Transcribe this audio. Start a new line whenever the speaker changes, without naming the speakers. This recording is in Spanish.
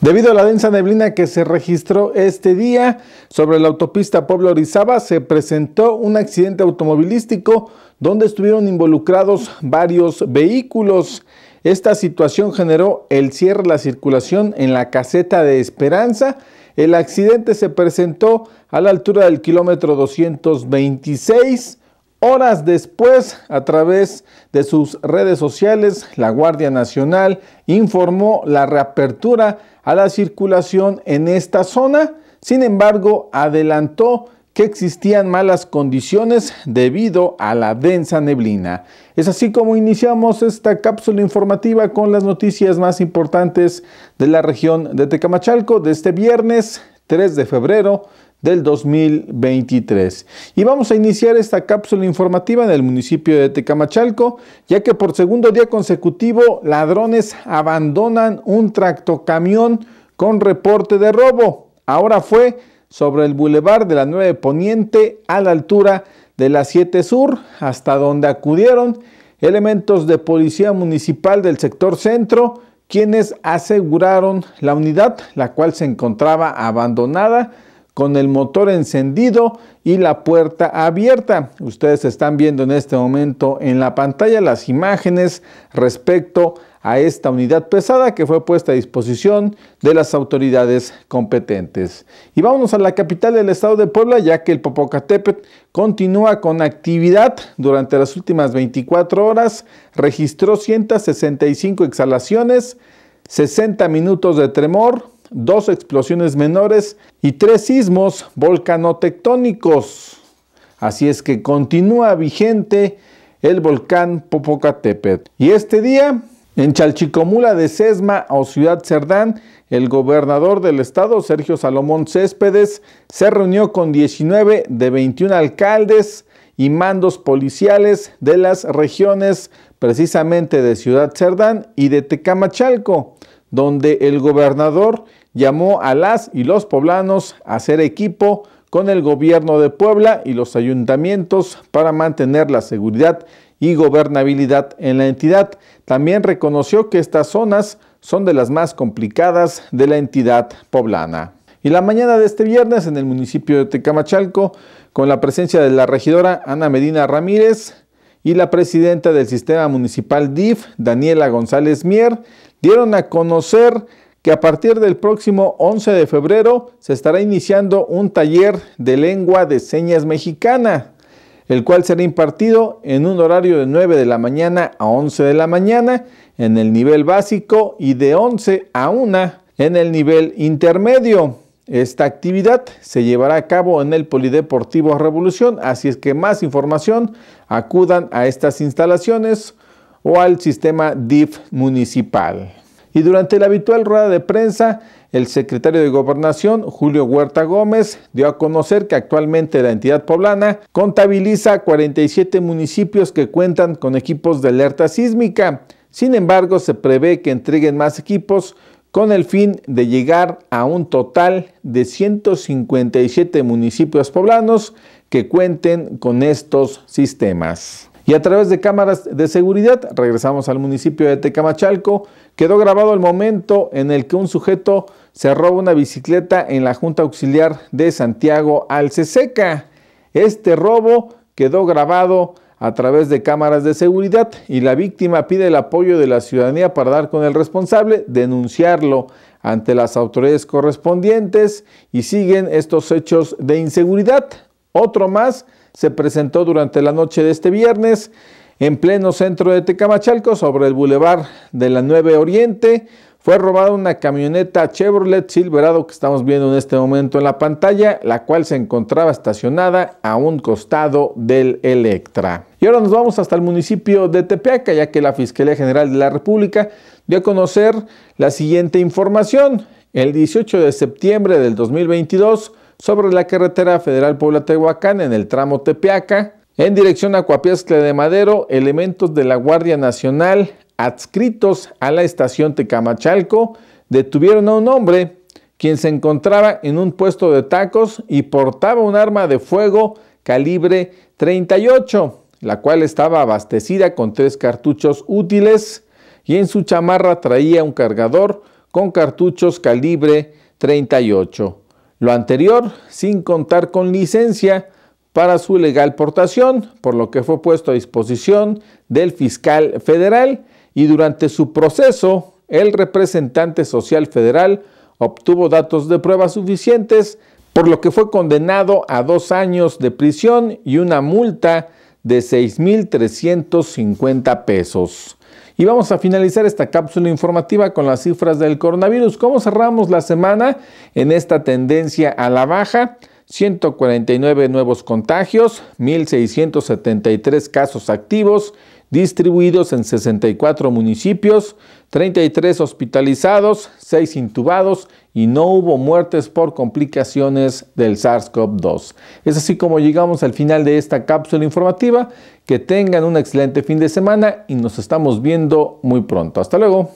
Debido a la densa neblina que se registró este día sobre la autopista Pueblo Orizaba, se presentó un accidente automovilístico donde estuvieron involucrados varios vehículos. Esta situación generó el cierre de la circulación en la caseta de Esperanza. El accidente se presentó a la altura del kilómetro 226 Horas después, a través de sus redes sociales, la Guardia Nacional informó la reapertura a la circulación en esta zona. Sin embargo, adelantó que existían malas condiciones debido a la densa neblina. Es así como iniciamos esta cápsula informativa con las noticias más importantes de la región de Tecamachalco de este viernes 3 de febrero del 2023. Y vamos a iniciar esta cápsula informativa en el municipio de Tecamachalco, ya que por segundo día consecutivo ladrones abandonan un tractocamión con reporte de robo. Ahora fue sobre el bulevar de la 9 Poniente a la altura de la 7 Sur, hasta donde acudieron elementos de policía municipal del sector centro, quienes aseguraron la unidad, la cual se encontraba abandonada con el motor encendido y la puerta abierta. Ustedes están viendo en este momento en la pantalla las imágenes respecto a esta unidad pesada que fue puesta a disposición de las autoridades competentes. Y vámonos a la capital del estado de Puebla, ya que el Popocatépetl continúa con actividad durante las últimas 24 horas, registró 165 exhalaciones, 60 minutos de tremor, dos explosiones menores y tres sismos volcanotectónicos. Así es que continúa vigente el volcán Popocatépetl. Y este día, en Chalchicomula de Sesma o Ciudad Cerdán, el gobernador del estado, Sergio Salomón Céspedes, se reunió con 19 de 21 alcaldes y mandos policiales de las regiones precisamente de Ciudad Cerdán y de Tecamachalco, donde el gobernador llamó a las y los poblanos a hacer equipo con el gobierno de Puebla y los ayuntamientos para mantener la seguridad y gobernabilidad en la entidad. También reconoció que estas zonas son de las más complicadas de la entidad poblana. Y la mañana de este viernes en el municipio de Tecamachalco, con la presencia de la regidora Ana Medina Ramírez y la presidenta del sistema municipal DIF, Daniela González Mier, dieron a conocer que a partir del próximo 11 de febrero se estará iniciando un taller de lengua de señas mexicana, el cual será impartido en un horario de 9 de la mañana a 11 de la mañana en el nivel básico y de 11 a 1 en el nivel intermedio. Esta actividad se llevará a cabo en el Polideportivo Revolución, así es que más información acudan a estas instalaciones o al sistema DIF municipal. Y durante la habitual rueda de prensa, el secretario de Gobernación, Julio Huerta Gómez, dio a conocer que actualmente la entidad poblana contabiliza 47 municipios que cuentan con equipos de alerta sísmica. Sin embargo, se prevé que entreguen más equipos con el fin de llegar a un total de 157 municipios poblanos que cuenten con estos sistemas. Y a través de cámaras de seguridad regresamos al municipio de Tecamachalco Quedó grabado el momento en el que un sujeto se roba una bicicleta en la Junta Auxiliar de Santiago Alceseca. Este robo quedó grabado a través de cámaras de seguridad y la víctima pide el apoyo de la ciudadanía para dar con el responsable, denunciarlo ante las autoridades correspondientes y siguen estos hechos de inseguridad. Otro más se presentó durante la noche de este viernes en pleno centro de Tecamachalco, sobre el bulevar de la Nueve Oriente. Fue robada una camioneta Chevrolet Silverado que estamos viendo en este momento en la pantalla, la cual se encontraba estacionada a un costado del Electra. Y ahora nos vamos hasta el municipio de Tepeaca, ya que la Fiscalía General de la República dio a conocer la siguiente información. El 18 de septiembre del 2022, sobre la carretera federal Puebla-Tehuacán en el tramo Tepeaca, en dirección a Coapiascle de Madero, elementos de la Guardia Nacional adscritos a la estación Tecamachalco detuvieron a un hombre quien se encontraba en un puesto de tacos y portaba un arma de fuego calibre 38, la cual estaba abastecida con tres cartuchos útiles y en su chamarra traía un cargador con cartuchos calibre 38. Lo anterior sin contar con licencia, para su legal portación, por lo que fue puesto a disposición del fiscal federal y durante su proceso el representante social federal obtuvo datos de prueba suficientes, por lo que fue condenado a dos años de prisión y una multa de 6.350 pesos. Y vamos a finalizar esta cápsula informativa con las cifras del coronavirus. ¿Cómo cerramos la semana en esta tendencia a la baja? 149 nuevos contagios, 1.673 casos activos, distribuidos en 64 municipios, 33 hospitalizados, 6 intubados y no hubo muertes por complicaciones del SARS-CoV-2. Es así como llegamos al final de esta cápsula informativa. Que tengan un excelente fin de semana y nos estamos viendo muy pronto. Hasta luego.